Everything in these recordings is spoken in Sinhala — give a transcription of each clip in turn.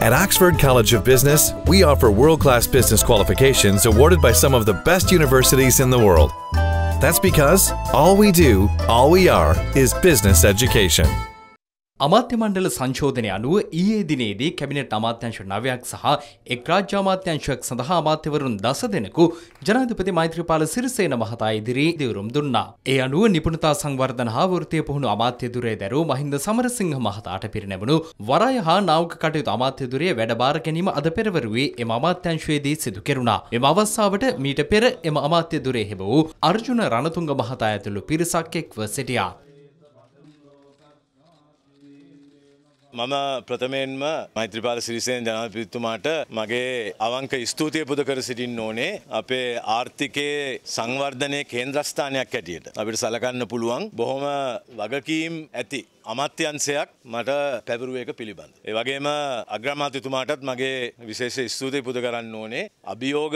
At Oxford College of Business, we offer world-class business qualifications awarded by some of the best universities in the world. That's because all we do, all we are, is business education. අමාත්‍ය මණ්ඩල සංශෝධනය අනුව ඊයේ දිනේදී කැබිනට් අමාත්‍යංශ නවයක් සහ එක් රාජ්‍ය අමාත්‍යංශයක් සඳහා අමාත්‍යවරුන් දස දෙනෙකු ජනාධිපති මෛත්‍රීපාල සිරිසේන මහතා ඉදිරි දිවුරුම් දුන්නා. ඒ අනුව නිපුණතා සංවර්ධන හා වෘත්තීය පුහුණු අමාත්‍ය ධුරය දැරූ මහින්ද සමරසිංහ මහතාට පිරිනැමුණු වරාය හා නාවික කටයුතු අමාත්‍ය ධුරය වැඩබාර ගැනීම අද පෙරවරුවේ එම අමාත්‍යංශයේදී සිදු කෙරුණා. එම අවස්ථාවට මීට පෙර එම අමාත්‍ය ධුරය හෙබ වූ අර්ජුන රණතුංග මහතා ඇතුළු පිරිසක් එක්ව සිටියා. මම ප්‍රථමයෙන්ම මෛත්‍රපාල සිරිසයෙන් ජනාපිතුමාට මගේ අවංක ස්තුතිය පුද කර සිටින් ඕනේ අපේ ආර්ථිකයේ සංවර්ධනය කේන්ද්‍රස්ථානයක් ඇටියට අපිට සලකන්න පුළුවන් බොහොම වගකීම් ඇති අමත්‍යන්සයක් මට පැවරුව එක පිළිබඳ. ඒ වගේම අග්‍රමාත්‍යතුමාටත් මගේ විශේෂ ස්තුතියි පුද කරන්න ඕනේ. අභියෝග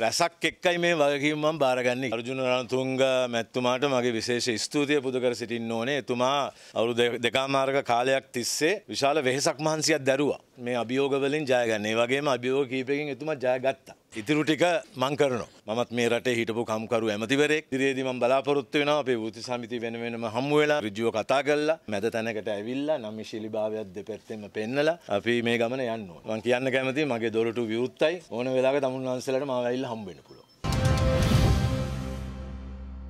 රැසක් එක්කයි මේ වගකීම මම බාරගන්නේ. අර්ජුන රණතුංග මැතිතුමාට මගේ විශේෂ ස්තුතිය පුද කර සිටින්න ඕනේ. එතුමා අවුරුදු දෙකමාරක කාලයක් තිස්සේ විශාල වෙහෙසක් මහන්සියක් දැරුවා. මේ අභියෝග වලින් ජය ගන්න. ඒ වගේම අභියෝග කීපයකින් එතුමා ජය ගත්තා. ඉතිරු ටික මං කරනවා මමත් මේ රටේ හිටපු කම්කරු ඇමතිවරෙක් ඉදිරියේදී මම බලාපොරොත්තු වෙනවා අපේ වෘත්ති සමිති වෙන වෙනම හමු වෙලා ඍජුව කතා කරලා මැද තැනකට ඇවිල්ලා නම්‍යශීලීභාවයක් දෙපැත්තෙම පෙන්නලා අපි මේ ගමන යන්න ඕන මං කියන්න කැමතියි මගේ දොරටු විවුර්තයි ඕන වෙලාවක තමුන් වහන්සේලාට මාව ඇවිල්ලා හම්බ වෙන්න පුළුවන්